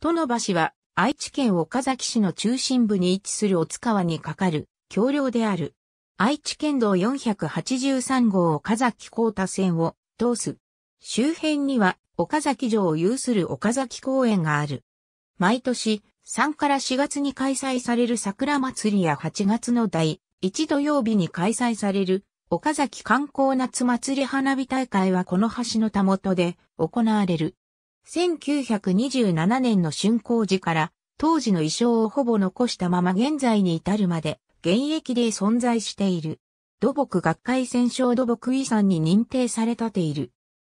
殿橋は愛知県岡崎市の中心部に位置する大津川に架かる橋梁である。愛知県道483号岡崎高田線を通す。周辺には岡崎城を有する岡崎公園がある。毎年3から4月に開催される桜祭りや8月の第1土曜日に開催される岡崎観光夏祭り花火大会はこの橋のたもとで行われる。1927年の竣工時から当時の衣装をほぼ残したまま現在に至るまで現役で存在している。土木学会戦勝土木遺産に認定されたている。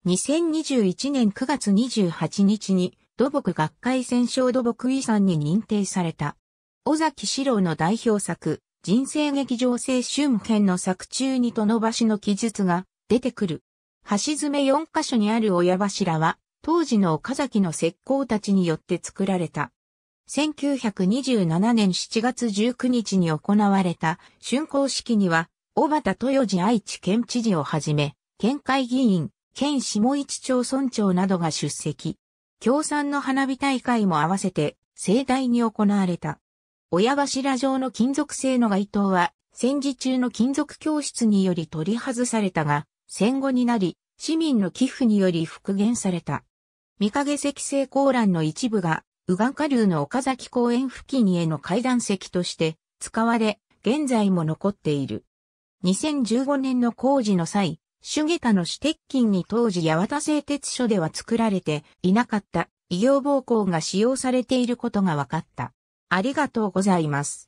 2021年9月28日に土木学会戦勝土木遺産に認定された。尾崎史郎の代表作、人生劇場青春編の作中にとの橋の記述が出てくる。橋爪4箇所にある親柱は当時の岡崎の石膏たちによって作られた。1927年7月19日に行われた竣工式には、小畑豊治愛知県知事をはじめ、県会議員、県下市町村長などが出席。共産の花火大会も合わせて盛大に行われた。親柱状の金属製の街灯は、戦時中の金属教室により取り外されたが、戦後になり、市民の寄付により復元された。三影石製高欄の一部が、右岸下流の岡崎公園付近への階段石として使われ、現在も残っている。2015年の工事の際、主下駄の主鉄筋に当時八幡製鉄所では作られていなかった医療暴行が使用されていることが分かった。ありがとうございます。